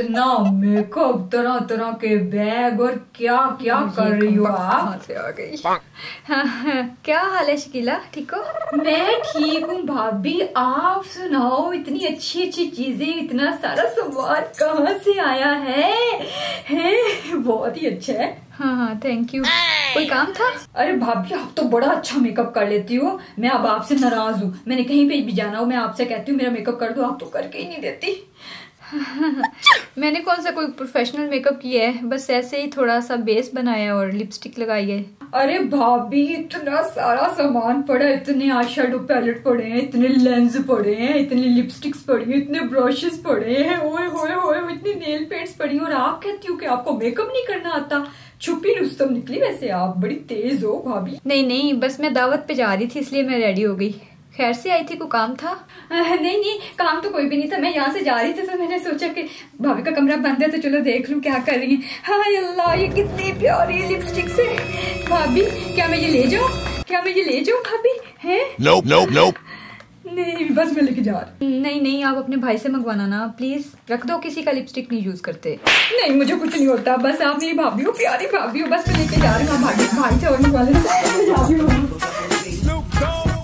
इतना मेकअप तरह तरह के बैग और क्या क्या कर रही हो आप क्या हाल है शकीला ठीक हो मैं ठीक हूँ भाभी आप सुनाओ इतनी अच्छी अच्छी चीजें इतना सारा सामान कहाँ से आया है, है बहुत ही अच्छा है हाँ हाँ थैंक यू कोई काम था अरे भाभी आप तो बड़ा अच्छा मेकअप कर लेती हो मैं अब आपसे नाराज हूँ मैंने कहीं पे भी जाना हो मैं आपसे कहती हूँ मेरा मेकअप कर दो आप तो करके ही नहीं देती मैंने कौन सा कोई प्रोफेशनल मेकअप किया है बस ऐसे ही थोड़ा सा बेस बनाया और लिपस्टिक लगाई है अरे भाभी इतना सारा सामान पड़ा इतने आई शेडो पैलेट पड़े हैं इतने लेंस पड़े हैं इतने लिपस्टिक्स पड़ी हैं इतने ब्रशेस पड़े हैं ओए होए होए इतनी नेल पेंट्स पड़ी और आप कहती हो कि आपको मेकअप नहीं करना आता छुपी रुस्तम निकली वैसे आप बड़ी तेज हो भाभी नहीं नहीं बस मैं दावत पे जा रही थी इसलिए मैं रेडी हो गई खैर से आई थी को काम था आ, नहीं नहीं काम तो कोई भी नहीं था मैं यहाँ से जा रही थी तो मैंने सोचा कि भाभी का कमरा बंद है तो चलो देख लूँ क्या कर रही है अल्लाह हाँ, ये कितनी प्यारी लिपस्टिक से भाभी क्या मैं ये ले जाऊँ क्या मैं ये ले जाऊँ भाभी है nope, nope, nope. नहीं बस मैं लेके जा रही नहीं नहीं आप अपने भाई से मंगवाना ना प्लीज रख दो किसी का लिपस्टिक नहीं यूज करते नहीं मुझे कुछ नहीं होता बस आप मेरी भाभी हो प्यारी भाभी हो बस मैं लेके जा रही हूँ हाँ, भाभी भाई से और मंगवा लेना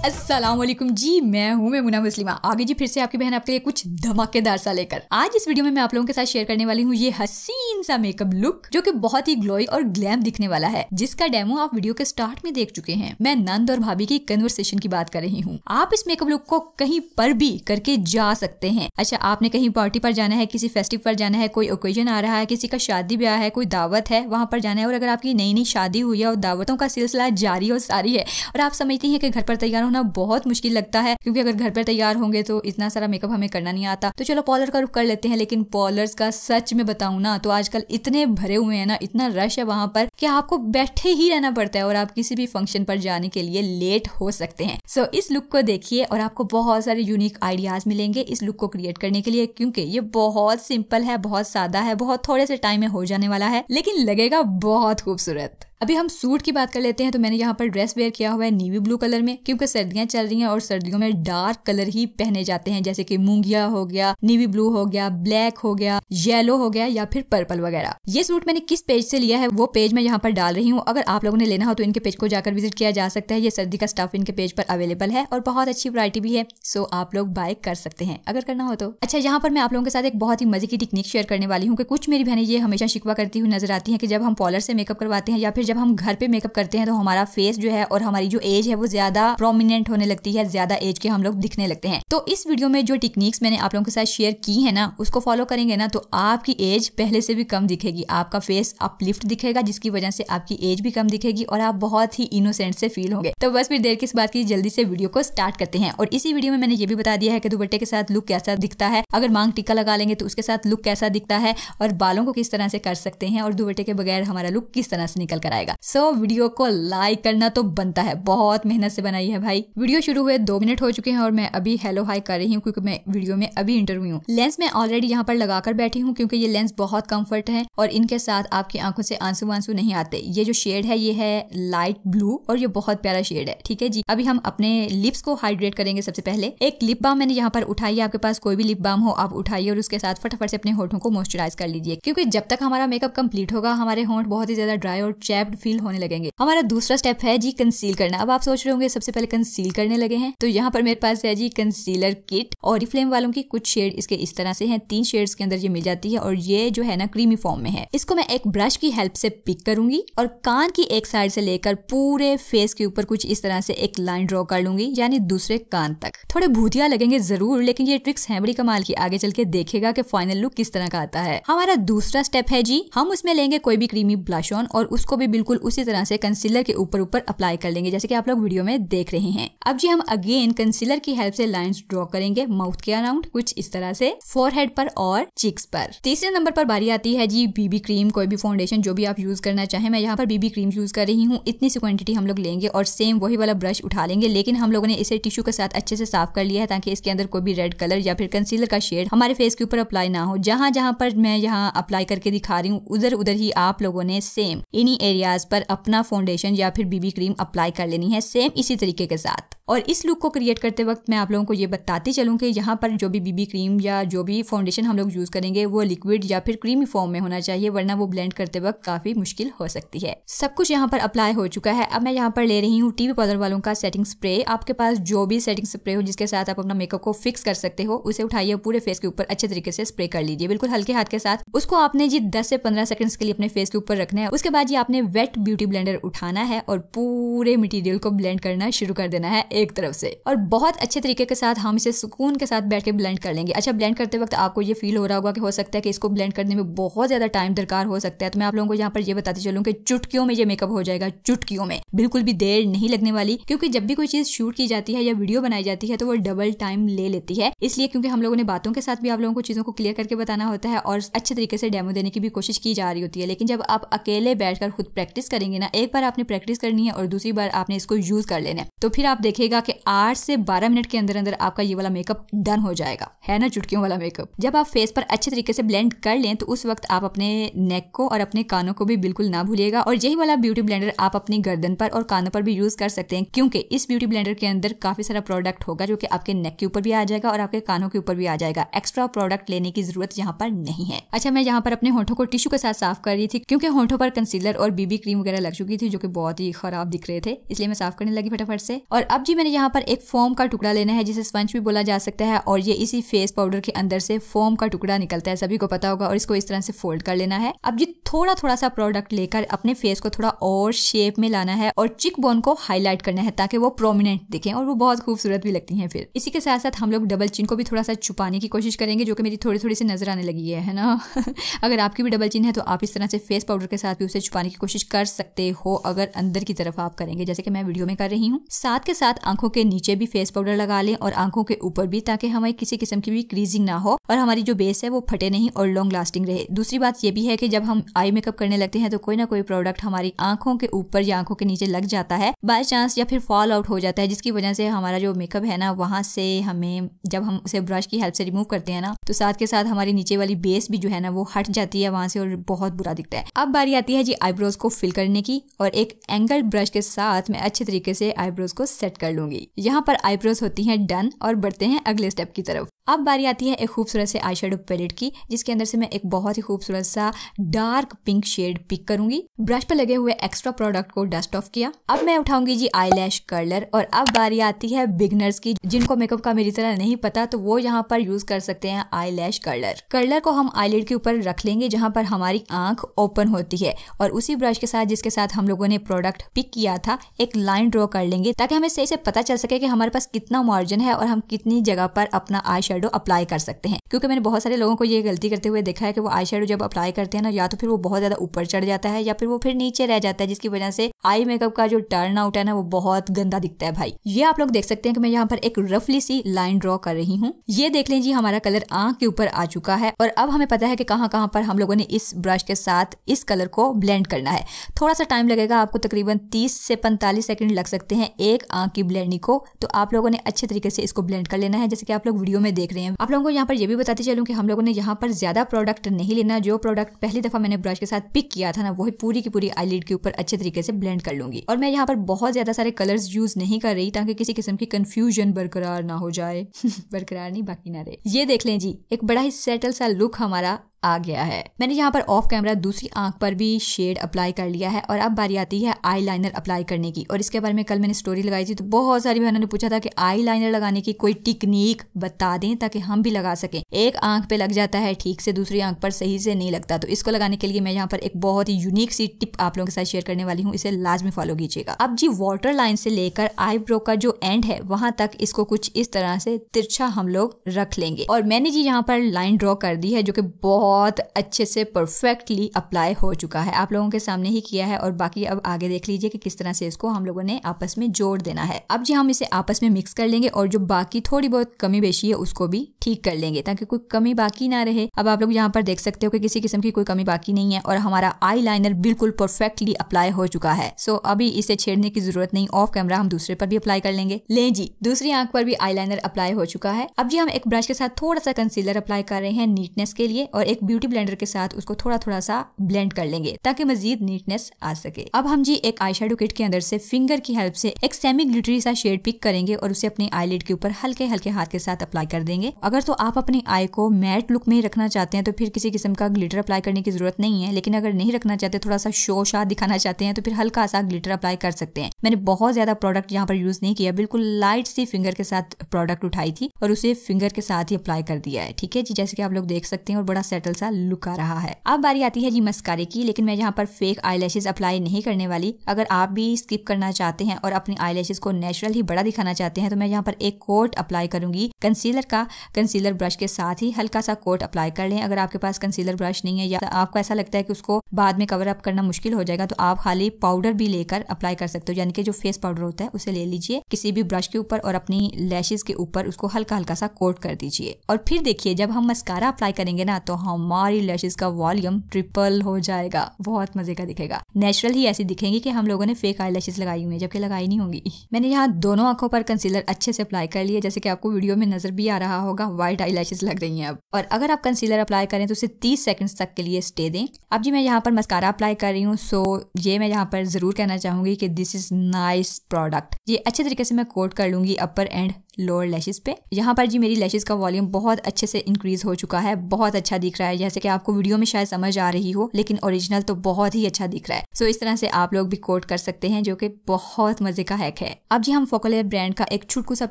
अस्सलाम वालेकुम जी मैं हूँ मुना मुस्लिमा आगे जी फिर से आपकी बहन आपके लिए कुछ धमाकेदार सा लेकर आज इस वीडियो में मैं आप लोगों के साथ शेयर करने वाली हूँ ये हसीन सा मेकअप लुक जो कि बहुत ही ग्लोई और ग्लैम दिखने वाला है जिसका डेमो आप वीडियो के स्टार्ट में देख चुके हैं मैं नंद और भाभी की कन्वर्सेशन की बात कर रही हूँ आप इस मेकअप लुक को कहीं पर भी करके जा सकते हैं अच्छा आपने कहीं पार्टी पर जाना है किसी फेस्टिव पर जाना है कोई ओकेजन आ रहा है किसी का शादी ब्याह है कोई दावत है वहाँ पर जाना है और अगर आपकी नई नई शादी हुई है और दावतों का सिलसिला जारी और सारी है और आप समझती है की घर पर तैयार होना बहुत मुश्किल लगता है क्योंकि अगर घर पर तैयार होंगे तो इतना सारा मेकअप हमें करना नहीं आता तो चलो पॉलर का रुख कर लेते हैं लेकिन पॉलर्स का सच में बताऊँ ना तो आजकल इतने भरे हुए हैं ना इतना रश है वहाँ पर कि आपको बैठे ही रहना पड़ता है और आप किसी भी फंक्शन पर जाने के लिए लेट हो सकते हैं सो so, इस लुक को देखिए और आपको बहुत सारे यूनिक आइडियाज मिलेंगे इस लुक को क्रिएट करने के लिए क्योंकि ये बहुत सिंपल है बहुत सादा है बहुत थोड़े से टाइम में हो जाने वाला है लेकिन लगेगा बहुत खूबसूरत अभी हम सूट की बात कर लेते हैं तो मैंने यहाँ पर ड्रेस वेयर किया हुआ है नेवी ब्लू कलर में क्योंकि सर्दियां चल रही हैं और सर्दियों में डार्क कलर ही पहने जाते हैं जैसे कि मूंगिया हो गया नेवी ब्लू हो गया ब्लैक हो गया येलो हो गया या फिर पर्पल वगैरह ये सूट मैंने किस पेज से लिया है वो पेज मैं यहाँ पर डाल रही हूँ अगर आप लोगों ने लेना हो तो इनके पेज को जाकर विजिट किया जा सकता है ये सर्दी का स्टाफ इनके पेज पर अवेलेबल है और बहुत अच्छी वरायटी भी है सो आप लोग बाय कर सकते हैं अगर करना हो तो अच्छा यहाँ पर मैं आप लोगों के साथ एक बहुत ही मजे की टेक्निक शेयर करने वाली हूँ कि कुछ मेरी बहनें ये हमेशा शिकवा करती हुई नजर आती है कि जब हम पॉलर से मेकअप करवाते हैं या फिर जब हम घर पे मेकअप करते हैं तो हमारा फेस जो है और हमारी जो एज है वो ज्यादा प्रोमिनेंट होने लगती है ज्यादा एज के हम लोग दिखने लगते हैं तो इस वीडियो में जो टेक्निक्स मैंने आप लोगों के साथ शेयर की है ना उसको फॉलो करेंगे ना तो आपकी एज पहले से भी कम दिखेगी आपका फेस अपलिफ्ट दिखेगा जिसकी वजह से आपकी एज भी कम दिखेगी और आप बहुत ही इनोसेंट से फील होंगे तो बस फिर देर किस बात की जल्दी से वीडियो को स्टार्ट करते हैं और इसी वीडियो में मैंने ये भी बता दिया है कि दुपट्टे के साथ लुक कैसा दिखता है अगर मांग टिक्का लगा लेंगे तो उसके साथ लुक कैसा दिखता है और बालों को किस तरह से कर सकते हैं और दुपट्टे के बगैर हमारा लुक किस तरह से निकल कर आएगा सो so, वीडियो को लाइक करना तो बनता है बहुत मेहनत से बनाई है भाई वीडियो शुरू हुए दो मिनट हो चुके हैं और मैं अभी हेलो हाई कर रही हूँ क्योंकि मैं वीडियो में अभी इंटरव्यू हूँ लेंस मैं ऑलरेडी यहाँ पर लगाकर बैठी हूँ क्योंकि ये लेंस बहुत कम्फर्ट है और इनके साथ आपकी आंखों से आंसू वांसू नहीं आते ये जो शेड है ये है लाइट ब्लू और ये बहुत प्यारा शेड है ठीक है जी अभी हम अपने लिप्स को हाइड्रेट करेंगे सबसे पहले एक लिप बाम मैंने यहाँ पर उठाई है आपके पास कोई भी लिप बाम हो आप उठाइए और उसके साथ फटाफट से अपने होठों को मॉइस्चराइज कर लीजिए क्योंकि जब तक हमारा मेकअप कंप्लीट होगा हमारे होंठ बहुत ही ज्यादा ड्राई और चैप रिलैक्ड फील होने लगेंगे हमारा दूसरा स्टेप है जी कंसील करना अब आप सोच रहे होंगे सबसे पहले कंसील करने लगे हैं तो यहाँ पर मेरे पास है जी कंसीलर किट और फ्लेम वालों की कुछ शेड इसके इस तरह से है तीन शेड के अंदर ये मिल जाती है और ये जो है ना क्रीमी फॉर्म में है इसको मैं एक ब्रश की हेल्प से पिक करूंगी और कान की एक साइड से लेकर पूरे फेस के ऊपर कुछ इस तरह से एक लाइन ड्रॉ कर लूंगी यानी दूसरे कान तक थोड़े भूतिया लगेंगे जरूर लेकिन ये ट्रिक्स है बड़ी कमाल की आगे चल के देखेगा कि फाइनल लुक किस तरह का आता है हमारा दूसरा स्टेप है जी हम उसमें लेंगे कोई भी क्रीमी ब्लश ऑन और उसको भी बिल्कुल उसी तरह से कंसीलर के ऊपर ऊपर अप्लाई कर लेंगे जैसे कि आप लोग वीडियो में देख रहे हैं अब जी हम अगेन कंसीलर की हेल्प से लाइंस ड्रॉ करेंगे माउथ के अराउंड कुछ इस तरह से फोरहेड पर और चिक्स पर तीसरे नंबर पर बारी आती है जी बीबी क्रीम कोई भी फाउंडेशन जो भी आप यूज करना चाहें मैं यहाँ पर बीबी क्रीम यूज कर रही हूँ इतनी सी क्वांटिटी हम लोग लेंगे और सेम वही वाला ब्रश उठा लेंगे लेकिन हम लोगों ने इसे टिश्यू के साथ अच्छे से साफ कर लिया है ताकि इसके अंदर कोई भी रेड कलर या फिर कंसीलर का शेड हमारे फेस के ऊपर अप्लाई ना हो जहाँ जहाँ पर मैं यहाँ अप्लाई करके दिखा रही हूँ उधर उधर ही आप लोगों ने सेम इन्हीं एरिया एरियाज पर अपना फाउंडेशन या फिर बीबी क्रीम अप्लाई कर लेनी है सेम इसी तरीके के साथ और इस लुक को क्रिएट करते वक्त मैं आप लोगों को ये बताती चलूँ कि यहाँ पर जो भी बीबी क्रीम या जो भी फाउंडेशन हम लोग यूज़ करेंगे वो लिक्विड या फिर क्रीमी फॉर्म में होना चाहिए वरना वो ब्लेंड करते वक्त काफ़ी मुश्किल हो सकती है सब कुछ यहाँ पर अप्लाई हो चुका है अब मैं यहाँ पर ले रही हूँ टीवी पाउडर वालों का सेटिंग स्प्रे आपके पास जो भी सेटिंग स्प्रे हो जिसके साथ आप अपना मेकअप को फिक्स कर सकते हो उसे उठाइए पूरे फेस के ऊपर अच्छे तरीके से स्प्रे कर लीजिए बिल्कुल हल्के हाथ के साथ उसको आपने जी दस से पंद्रह सेकंड्स के लिए अपने फेस के ऊपर रखना है उसके बाद ये आपने वेट ब्यूटी ब्लेंडर उठाना है और पूरे मटेरियल को ब्लेंड करना शुरू कर देना है एक तरफ से और बहुत अच्छे तरीके के साथ हम इसे सुकून के साथ बैठ के ब्लेंड कर लेंगे अच्छा ब्लेंड करते वक्त आपको ये फील हो रहा होगा कि हो सकता है कि इसको ब्लेंड करने में बहुत ज़्यादा टाइम दरकार हो सकता है तो मैं आप लोगों को यहाँ पर ये बताती चलूँ की चुटकियों में ये मेकअप हो जाएगा चुटकियों में बिल्कुल भी देर नहीं लगने वाली क्योंकि जब भी कोई चीज़ शूट की जाती है या वीडियो बनाई जाती है तो वो डबल टाइम ले लेती है इसलिए क्योंकि हम लोगों ने बातों के साथ भी आप लोगों को चीज़ों को क्लियर करके बताना होता है और अच्छे तरीके से डेमो देने की भी कोशिश की जा रही होती है लेकिन जब आप अकेले बैठकर खुद प्रैक्टिस करेंगे ना एक बार आपने प्रैक्टिस करनी है और दूसरी बार आपने इसको यूज कर लेना है तो फिर आप देखेगा कि आठ से बारह मिनट के अंदर अंदर आपका ये वाला मेकअप डन हो जाएगा है ना चुटकियों वाला मेकअप जब आप फेस पर अच्छे तरीके से ब्लेंड कर लें तो उस वक्त आप अपने नेक को और अपने कानों को भी बिल्कुल ना भूलिएगा और यही वाला ब्यूटी ब्लेंडर आप अपनी गर्दन पर और कानों पर भी यूज कर सकते हैं क्योंकि इस ब्यूटी ब्लेंडर के अंदर काफी सारा प्रोडक्ट होगा जो कि आपके नेक के ऊपर भी आ जाएगा और आपके कानों के ऊपर भी आ जाएगा एक्स्ट्रा प्रोडक्ट लेने की जरूरत यहाँ पर नहीं है अच्छा मैं यहाँ पर अपने होठों को टिश्यू के साथ साफ कर रही थी क्योंकि होठों पर कंसीलर और बीबी भी क्रीम वगैरह लग चुकी थी जो कि बहुत ही खराब दिख रहे थे इसलिए मैं साफ करने लगी फटाफट से और अब जी मैंने यहाँ पर एक फोम का टुकड़ा लेना है जिसे स्पंच भी बोला जा सकता है और ये इसी फेस पाउडर के अंदर से फोम का टुकड़ा निकलता है सभी को पता होगा और इसको इस तरह से फोल्ड कर लेना है अब जी थोड़ा थोड़ा सा प्रोडक्ट लेकर अपने फेस को थोड़ा और शेप में लाना है और चिक बोन को हाईलाइट करना है ताकि वो प्रोमिनेंट दिखे और वो बहुत खूबसूरत भी लगती है फिर इसी के साथ साथ हम लोग डबल चिन को भी थोड़ा सा छुपाने की कोशिश करेंगे जो कि मेरी थोड़ी थोड़ी सी नजर आने लगी है, है ना अगर आपकी भी डबल चिन है तो आप इस तरह से फेस पाउडर के साथ भी उसे छुपाने की कोशिश कोशिश कर सकते हो अगर अंदर की तरफ आप करेंगे जैसे कि मैं वीडियो में कर रही हूँ साथ के साथ आंखों के नीचे भी फेस पाउडर लगा लें और आंखों के ऊपर भी ताकि हमारी किसी किस्म की भी क्रीजिंग ना हो और हमारी जो बेस है वो फटे नहीं और लॉन्ग लास्टिंग रहे दूसरी बात ये भी है कि जब हम आई मेकअप करने लगते हैं तो कोई ना कोई प्रोडक्ट हमारी आंखों के ऊपर या आंखों के नीचे लग जाता है बाय चांस या फिर फॉल आउट हो जाता है जिसकी वजह से हमारा जो मेकअप है ना वहाँ से हमें जब हम उसे ब्रश की हेल्प से रिमूव करते हैं ना तो साथ के साथ हमारी नीचे वाली बेस भी जो है ना वो हट जाती है वहाँ से और बहुत बुरा दिखता है अब बारी आती है जी आईब्रोज को को फिल करने की और एक एंगल ब्रश के साथ मैं अच्छे तरीके से आईब्रोज को सेट कर लूंगी यहाँ पर आईब्रोज होती हैं डन और बढ़ते हैं अगले स्टेप की तरफ अब बारी आती है एक खूबसूरत से आई पैलेट की जिसके अंदर से मैं एक बहुत ही खूबसूरत सा डार्क पिंक शेड पिक करूंगी ब्रश पर लगे हुए एक्स्ट्रा प्रोडक्ट को डस्ट ऑफ किया अब मैं उठाऊंगी जी आई कर्लर और अब बारी आती है बिगनर्स की जिनको मेकअप का मेरी तरह नहीं पता तो वो यहाँ पर यूज कर सकते हैं आई कर्लर कर्लर को हम आईलेट के ऊपर रख लेंगे जहाँ पर हमारी आंख ओपन होती है और उसी ब्रश के साथ जिसके साथ हम लोगों ने प्रोडक्ट पिक किया था एक लाइन ड्रॉ कर लेंगे ताकि हमें सही से पता चल सके की हमारे पास कितना मार्जिन है और हम कितनी जगह पर अपना आई अप्लाई कर सकते हैं क्योंकि मैंने बहुत सारे लोगों को ये गलती करते हुए देखा है कि वो आई शेडो जब अप्लाई करते हैं ना या तो फिर वो बहुत ज्यादा ऊपर चढ़ जाता है या फिर वो फिर नीचे रह जाता है जिसकी वजह से आई मेकअप का जो टर्न आउट है ना वो बहुत गंदा दिखता है भाई ये आप लोग देख सकते हैं कि मैं यहाँ पर एक रफली सी लाइन ड्रॉ कर रही हूँ ये देख लें जी हमारा कलर आंख के ऊपर आ चुका है और अब हमें पता है कि कहाँ कहाँ पर हम लोगों ने इस ब्रश के साथ इस कलर को ब्लेंड करना है थोड़ा सा टाइम लगेगा आपको तकरीबन तीस से पैंतालीस सेकेंड लग सकते हैं एक आंख की ब्लेंडिंग को तो आप लोगों ने अच्छे तरीके से इसको ब्लेंड कर लेना है जैसे कि आप लोग वीडियो में देख देख रहे हैं आप लोगों को यहाँ पर यह भी बताते चलूँ कि हम लोगों ने यहाँ पर ज्यादा प्रोडक्ट नहीं लेना जो प्रोडक्ट पहली दफा मैंने ब्रश के साथ पिक किया था ना वही पूरी की पूरी आईलिड के ऊपर अच्छे तरीके से ब्लेंड कर लूंगी और मैं यहाँ पर बहुत ज्यादा सारे कलर्स यूज नहीं कर रही ताकि किसी किस्म की कंफ्यूजन बरकरार ना हो जाए बरकरार नहीं बाकी ना रहे ये देख लें जी एक बड़ा ही सेटल सा लुक हमारा आ गया है मैंने यहाँ पर ऑफ कैमरा दूसरी आंख पर भी शेड अप्लाई कर लिया है और अब बारी आती है आई लाइनर अप्लाई करने की और इसके बारे में कल मैंने स्टोरी लगाई थी तो बहुत सारी बहनों ने पूछा था कि आई लाइनर लगाने की कोई टेक्निक बता दें ताकि हम भी लगा सकें एक आंख पे लग जाता है ठीक से दूसरी आंख पर सही से नहीं लगता तो इसको लगाने के लिए मैं यहाँ पर एक बहुत ही यूनिक सी टिप आप लोगों के साथ शेयर करने वाली हूँ इसे लाजमी फॉलो कीजिएगा अब जी वॉटर लाइन से लेकर आईब्रो का जो एंड है वहां तक इसको कुछ इस तरह से तिरछा हम लोग रख लेंगे और मैंने जी यहाँ पर लाइन ड्रॉ कर दी है जो की बहुत बहुत अच्छे से परफेक्टली अप्लाई हो चुका है आप लोगों के सामने ही किया है और बाकी अब आगे देख लीजिए कि किस तरह से इसको हम लोगों ने आपस में जोड़ देना है अब जी हम इसे आपस में मिक्स कर लेंगे और जो बाकी थोड़ी बहुत कमी बेशी है उसको भी ठीक कर लेंगे ताकि कोई कमी बाकी ना रहे अब आप लोग यहाँ पर देख सकते हो कि किसी किस्म की कोई कमी बाकी नहीं है और हमारा आई बिल्कुल परफेक्टली अप्लाई हो चुका है सो अभी इसे छेड़ने की जरूरत नहीं ऑफ कैमरा हम दूसरे पर भी अप्लाई कर लेंगे ले जी दूसरी आंख पर भी आई अप्लाई हो चुका है अब जी हम एक ब्रश के साथ थोड़ा सा कंसीलर अप्लाई कर रहे हैं नीटनेस के लिए और एक एक ब्यूटी ब्लेंडर के साथ उसको थोड़ा थोड़ा सा ब्लेंड कर लेंगे ताकि मजीद नीटनेस आ सके अब हम जी एक आई शेडो किट के अंदर से फिंगर की हेल्प से एक सेमी ग्लिटरी सा शेड पिक करेंगे और उसे अपने आईलेट के ऊपर हल्के हल्के हाथ के साथ अप्लाई कर देंगे अगर तो आप अपनी आई को मैट लुक में रखना चाहते हैं तो फिर किसी किस्म का ग्लिटर अप्लाई करने की जरूरत नहीं है लेकिन अगर नहीं रखना चाहते थोड़ा सा शो शाह दिखाना चाहते हैं तो फिर हल्का सा ग्लिटर अप्लाई कर सकते हैं मैंने बहुत ज्यादा प्रोडक्ट यहाँ पर यूज नहीं किया बिल्कुल लाइट सी फिंगर के साथ प्रोडक्ट उठाई थी और उसे फिंगर के साथ ही अप्लाई कर दिया है ठीक है जी जैसे कि आप लोग देख सकते हैं और बड़ा सेटल सटल सा लुक आ रहा है अब बारी आती है जी मस्कारे की लेकिन मैं यहाँ पर फेक आई अप्लाई नहीं करने वाली अगर आप भी स्किप करना चाहते हैं और अपनी आई को नेचुरल ही बड़ा दिखाना चाहते हैं तो मैं यहाँ पर एक कोट अप्लाई करूंगी कंसीलर का कंसीलर ब्रश के साथ ही हल्का सा कोट अप्लाई कर लें अगर आपके पास कंसीलर ब्रश नहीं है या आपको ऐसा लगता है कि उसको बाद में कवर अप करना मुश्किल हो जाएगा तो आप खाली पाउडर भी लेकर अप्लाई कर सकते हो यानी कि जो फेस पाउडर होता है उसे ले लीजिए किसी भी ब्रश के ऊपर और अपनी लैशेज के ऊपर उसको हल्का हल्का सा कोट कर दीजिए और फिर देखिए जब हम मस्कारा अप्लाई करेंगे ना तो हम हमारी लैशेज का वॉल्यूम ट्रिपल हो जाएगा बहुत मजे का दिखेगा नेचुरल ही ऐसी दिखेंगी कि हम लोगों ने फेक आई लगाई हुई है जबकि लगाई नहीं होंगी मैंने यहाँ दोनों आंखों पर कंसीलर अच्छे से अप्लाई कर लिया जैसे कि आपको वीडियो में नजर भी आ रहा होगा व्हाइट आई लग रही है अब और अगर आप कंसीलर अप्लाई करें तो उसे तीस सेकंड तक के लिए स्टे दें अब जी मैं यहाँ पर मस्कारा अप्लाई कर रही हूँ सो ये मैं यहाँ पर जरूर कहना चाहूंगी कि दिस इज नाइस प्रोडक्ट ये अच्छे तरीके से मैं कोट कर लूंगी अपर एंड लोअर लैशेज़ पे यहाँ पर जी मेरी लैशेज़ का वॉल्यूम बहुत अच्छे से इंक्रीज़ हो चुका है बहुत अच्छा दिख रहा है जैसे कि आपको वीडियो में शायद समझ आ रही हो लेकिन ओरिजिनल तो बहुत ही अच्छा दिख रहा है सो so, इस तरह से आप लोग भी कोट कर सकते हैं जो कि बहुत मजे का हैक है अब जी हम फोकोलेयर ब्रांड का एक छुटकू सा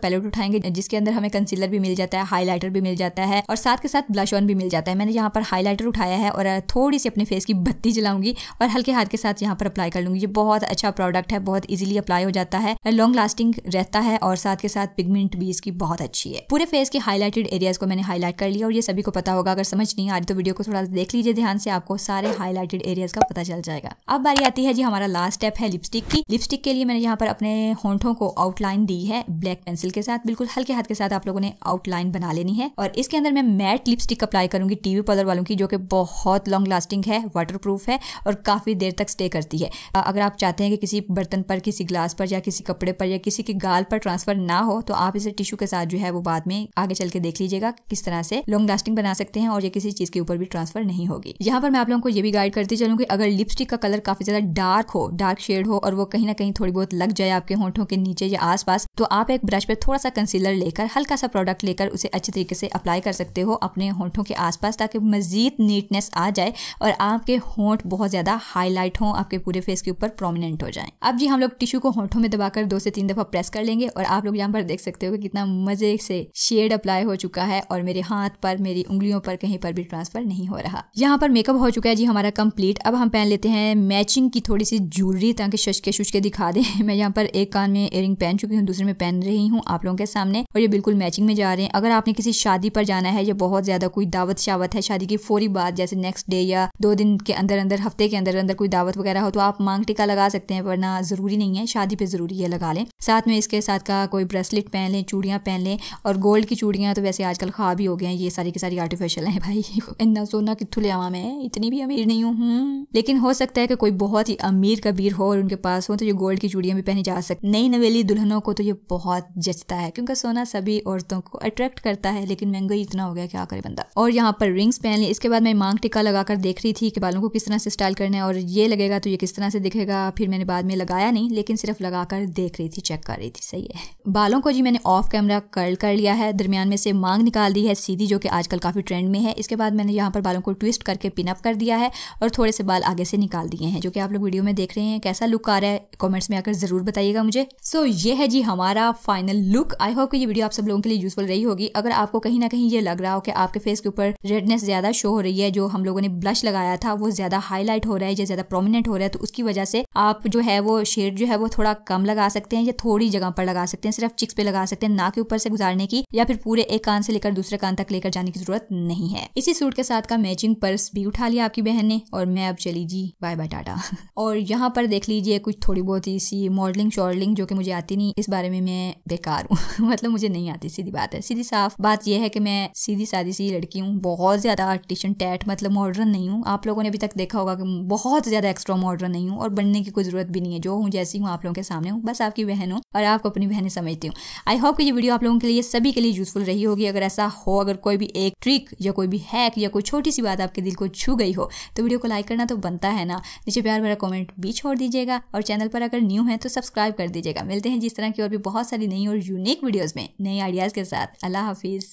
पैलेट उठाएंगे जिसके अंदर हमें कंसीलर भी मिल जाता है हाईलाइटर भी मिल जाता है और साथ के साथ ब्लश ऑन भी मिल जाता है मैंने यहाँ पर हाईलाइटर उठाया है और थोड़ी सी अपने फेस की बत्ती जलाऊंगी और हल्के हाथ के साथ यहाँ पर अप्लाई कर लूंगी ये बहुत अच्छा प्रोडक्ट है बहुत ईजिली अप्लाई हो जाता है लॉन्ग लास्टिंग रहता है और साथ के साथ पिगमेंट भी इसकी बहुत अच्छी है पूरे फेस के हाईलाइटेड एरियाज को मैंने हाईलाइट कर लिया और ये सभी को पता होगा अगर समझ नहीं आ रही तो वीडियो को थोड़ा देख लीजिए ध्यान से आपको सारे हाईलाइटेड एरियाज का पता चल जाएगा अब बारी आती है जी हमारा लास्ट स्टेप है लिपस्टिक की लिपस्टिक के लिए मैंने यहाँ पर अपने होंठों को आउटलाइन दी है ब्लैक पेंसिल के साथ बिल्कुल हल्के हाथ के साथ आप लोगों ने आउटलाइन बना लेनी है और इसके अंदर मैं मैट लिपस्टिक अप्लाई करूंगी टीवी पॉलर वालों की जो कि बहुत लॉन्ग लास्टिंग है वाटर है और काफी देर तक स्टे करती है अगर आप चाहते हैं कि किसी बर्तन पर किसी ग्लास पर या किसी कपड़े पर या किसी के गाल पर ट्रांसफर ना हो तो आप इसे से टिश्यू के साथ जो है वो बाद में आगे चल के देख लीजिएगा किस तरह से लॉन्ग लास्टिंग बना सकते हैं और ये किसी चीज के ऊपर भी ट्रांसफर नहीं होगी यहाँ पर मैं आप लोगों को ये भी गाइड करती चलूँ अगर लिपस्टिक का कलर काफी ज्यादा डार्क हो डार्क शेड हो और वो कहीं ना कहीं थोड़ी बहुत लग जाए आपके होठो के नीचे या पास तो आप एक ब्रश पे थोड़ा सा कंसीलर लेकर हल्का सा प्रोडक्ट लेकर उसे अच्छे तरीके से अप्लाई कर सकते हो अपने होठो के आसपास ताकि मजीद नीटनेस आ जाए और आपके होठ बहुत ज्यादा हाईलाइट हो आपके पूरे फेस के ऊपर प्रोमिनेंट हो जाए अब जी हम लोग टिश्यू को होठों में दबाकर दो से तीन दफा प्रेस कर लेंगे और आप लोग यहाँ पर देख सकते हो देखो कितना मजे से शेड अप्लाई हो चुका है और मेरे हाथ पर मेरी उंगलियों पर कहीं पर भी ट्रांसफर नहीं हो रहा यहाँ पर मेकअप हो चुका है जी हमारा कम्प्लीट अब हम पहन लेते हैं मैचिंग की थोड़ी सी ज्वेलरी ताकि शशके शुशके दिखा दे मैं यहाँ पर एक कान में इयरिंग पहन चुकी हूँ दूसरे में पहन रही हूँ आप लोगों के सामने और ये बिल्कुल मैचिंग में जा रहे हैं अगर आपने किसी शादी पर जाना है या बहुत ज्यादा कोई दावत शावत है शादी की फोरी बात जैसे नेक्स्ट डे या दो दिन के अंदर अंदर हफ्ते के अंदर अंदर कोई दावत वगैरह हो तो आप मांग टिका लगा सकते हैं वरना जरूरी नहीं है शादी पे जरूरी है लगा लें साथ में इसके साथ का कोई ब्रेसलेट पहन लें चूड़ियाँ पहन लें और गोल्ड की चूड़ियाँ तो वैसे आजकल ख्वाब ही हो गए हैं ये सारी की सारी आर्टिफिशियल हैं भाई इतना सोना कितु ले आवा मैं इतनी भी अमीर नहीं हूँ हम्म। लेकिन हो सकता है कि कोई बहुत ही अमीर कबीर हो और उनके पास हो तो ये गोल्ड की चूड़ियाँ भी पहनी जा सकती नई नवेली दुल्हनों को तो ये बहुत जचता है क्योंकि सोना सभी औरतों को अट्रैक्ट करता है लेकिन महंगाई इतना हो गया क्या करे बंदा और यहाँ पर रिंग्स पहन ली इसके बाद मैं मांग टिका लगाकर देख रही थी कि बालों को किस तरह से स्टाइल करना है और ये लगेगा तो ये किस तरह से दिखेगा फिर मैंने बाद में लगाया नहीं लेकिन सिर्फ लगाकर देख रही थी चेक कर रही थी सही है बालों को जी मैंने ऑफ कैमरा कर्ल कर लिया है दरमियान में से मांग निकाल दी है सीधी जो कि आजकल काफ़ी ट्रेंड में है इसके बाद मैंने यहाँ पर बालों को ट्विस्ट करके पिनअप कर दिया है और थोड़े से बाल आगे से निकाल दिए हैं जो कि आप लोग वीडियो में देख रहे हैं कैसा लुक आ रहा है कॉमेंट्स में आकर ज़रूर बताइएगा मुझे सो ये है जी हमारा फाइनल लुक आई होप ये वीडियो आप सब लोगों के लिए यूजफुल रही होगी अगर आपको कहीं ना कहीं ये लग रहा हो कि आपके फेस के ऊपर रेडनेस ज़्यादा शो हो रही है जो हम लोगों ने ब्लश लगाया था वो ज़्यादा हाईलाइट हो रहा है या ज़्यादा प्रोमिनेंट हो रहा है तो उसकी वजह से आप जो है वो शेड जो है वो थोड़ा कम लगा सकते हैं या थोड़ी जगह पर लगा सकते हैं सिर्फ चिक्स पे लगा सकते सकते हैं ना के ऊपर से गुजारने की या फिर पूरे एक कान से लेकर दूसरे कान तक लेकर जाने की जरूरत नहीं है इसी सूट के साथ का मैचिंग पर्स भी उठा लिया आपकी बहन ने और मैं अब चली जी बाय बाय टाटा और यहाँ पर देख लीजिए कुछ थोड़ी बहुत ही सी मॉडलिंग शॉर्लिंग जो कि मुझे आती नहीं इस बारे में मैं बेकार हूँ मतलब मुझे नहीं आती सीधी बात है सीधी साफ बात यह है कि मैं सीधी सादी सी लड़की हूँ बहुत ज्यादा आर्टिशन टैट मतलब मॉडर्न नहीं हूँ आप लोगों ने अभी तक देखा होगा कि बहुत ज्यादा एक्स्ट्रा मॉडर्न नहीं हूँ और बनने की कोई जरूरत भी नहीं है जो हूँ जैसी हूँ आप लोगों के सामने हूँ बस आपकी बहन हूँ और आपको अपनी बहनें समझती हूँ आई होप कि ये वीडियो आप लोगों के लिए सभी के लिए यूजफुल रही होगी अगर ऐसा हो अगर कोई भी एक ट्रिक या कोई भी हैक या कोई छोटी सी बात आपके दिल को छू गई हो तो वीडियो को लाइक करना तो बनता है ना नीचे प्यार भरा कॉमेंट भी छोड़ दीजिएगा और चैनल पर अगर न्यू है तो सब्सक्राइब कर दीजिएगा मिलते हैं जिस तरह की और भी बहुत सारी नई और यूनिक वीडियोज़ में नए आइडियाज़ के साथ अल्लाह हाफिज़